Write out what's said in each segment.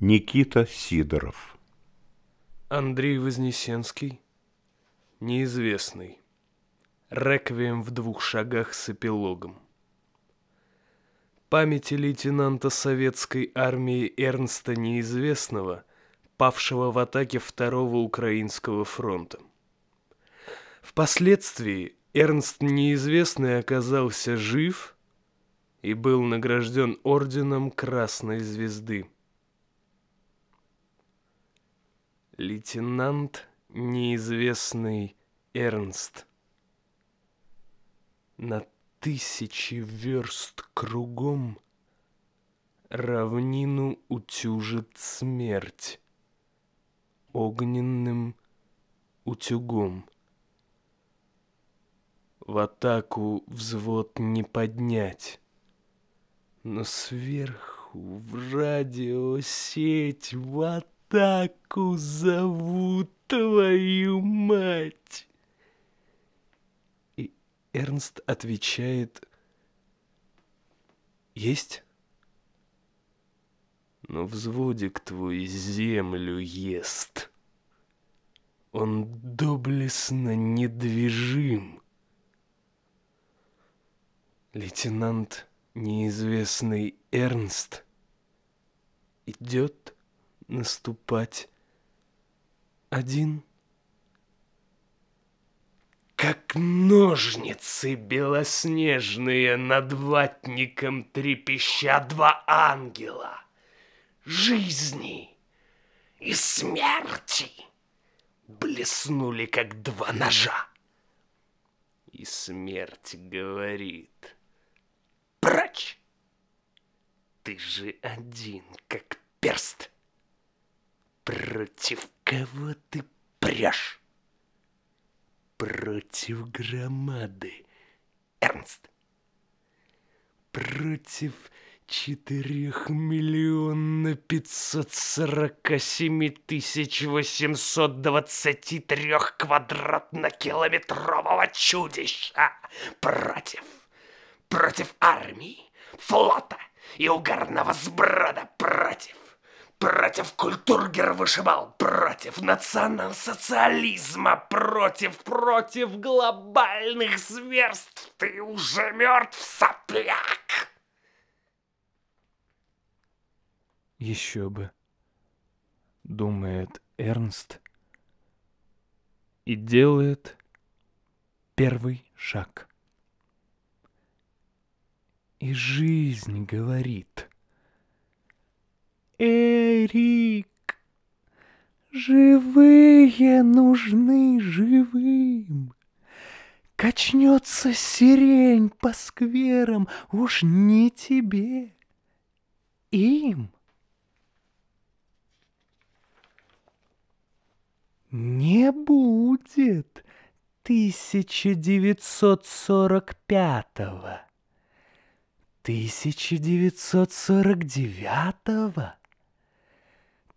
Никита Сидоров. Андрей Вознесенский. Неизвестный. Реквием в двух шагах с эпилогом. Памяти лейтенанта советской армии Эрнста Неизвестного, павшего в атаке Второго Украинского фронта. Впоследствии Эрнст Неизвестный оказался жив и был награжден орденом Красной Звезды – Лейтенант неизвестный Эрнст. На тысячи верст кругом Равнину утюжит смерть Огненным утюгом. В атаку взвод не поднять, Но сверху в радиосеть ват Таку зовут твою мать!» И Эрнст отвечает «Есть?» «Но «Ну, взводик твой землю ест. Он доблестно недвижим». Лейтенант неизвестный Эрнст идет наступать один. Как ножницы белоснежные над ватником трепеща два ангела жизни и смерти блеснули, как два ножа. И смерть говорит, прочь, ты же один, как перст. Против кого ты прешь? Против громады, Эрнст. Против четырех миллиона пятьсот сорока семи тысяч восемьсот двадцати трех квадратно-километрового чудища против, против армии, флота и угарного сброда против против культургер-вышибал, против национал-социализма, против, против глобальных зверств. Ты уже мертв, сопляк! Еще бы, думает Эрнст и делает первый шаг. И жизнь говорит — Эрик. Живые нужны живым. Качнется сирень по скверам, уж не тебе, им. Не будет 1945-го, 1949-го.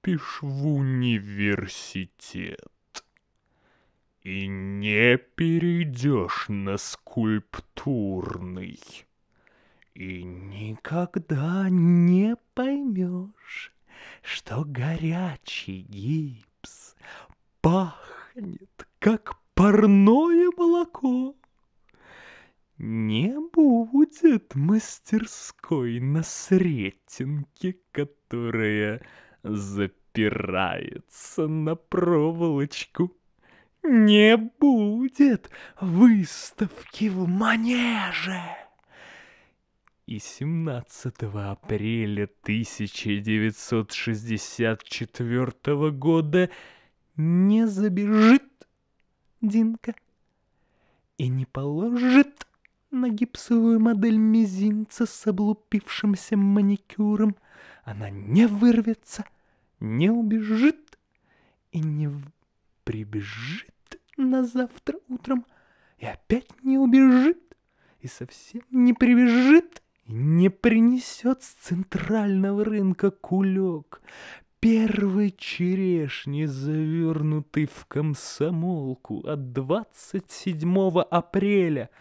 поступишь в университет и не перейдешь на скульптурный. И никогда не поймешь, что горячий гипс пахнет, как парное молоко. Не будет мастерской на Сретенке, которая запирается на проволочку. Не будет выставки в манеже! И 17 апреля 1964 года не забежит Динка и не положит на гипсовую модель мизинца с облупившимся маникюром. Она не вырвется, не убежит и не прибежит на завтра утром и опять не убежит и совсем не прибежит и не принесет с центрального рынка кулек первой черешни, завернутый в комсомолку от 27 апреля —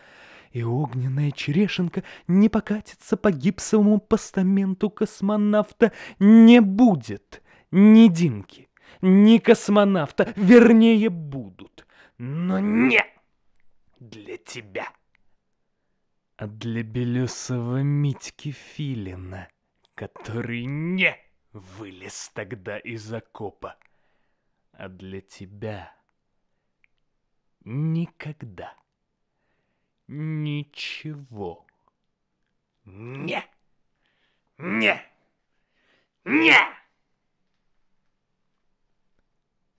и огненная черешенка не покатится по гипсовому постаменту космонавта. Не будет ни Димки, ни космонавта, вернее, будут. Но не для тебя, а для белесого Митьки Филина, который не вылез тогда из окопа, а для тебя никогда ничего. Не! Не! Не!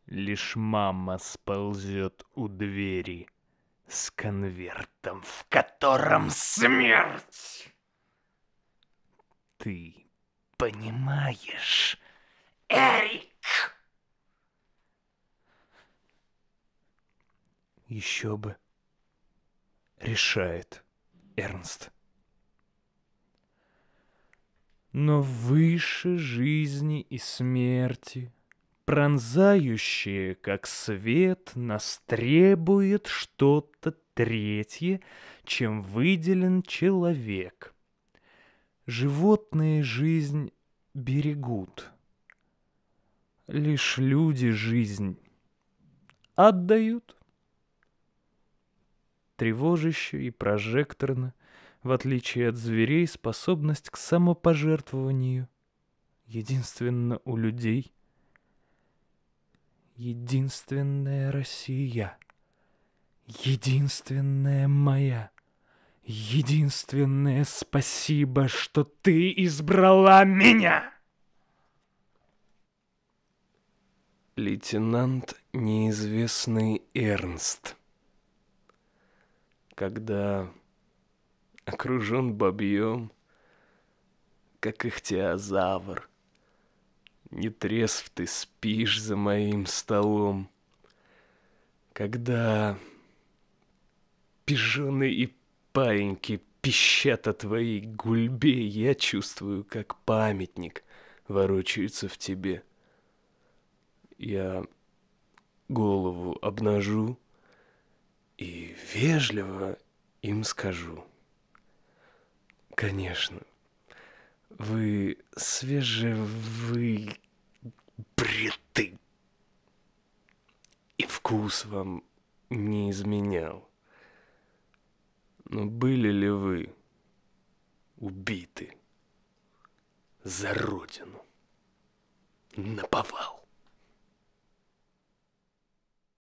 Лишь мама сползет у двери с конвертом, в котором смерть. Ты понимаешь, Эрик? Еще бы решает Эрнст. Но выше жизни и смерти, пронзающие как свет, нас требует что-то третье, чем выделен человек. Животные жизнь берегут. Лишь люди жизнь отдают тревожище и прожекторно, в отличие от зверей, способность к самопожертвованию. Единственно у людей. Единственная Россия. Единственная моя. Единственное спасибо, что ты избрала меня. Лейтенант неизвестный Эрнст когда окружен бобьем, как ихтиозавр. Не трезв ты спишь за моим столом, когда пижоны и паиньки пищат о твоей гульбе, я чувствую, как памятник ворочается в тебе. Я голову обнажу — вежливо им скажу. Конечно, вы бреты, и вкус вам не изменял. Но были ли вы убиты за родину? Наповал.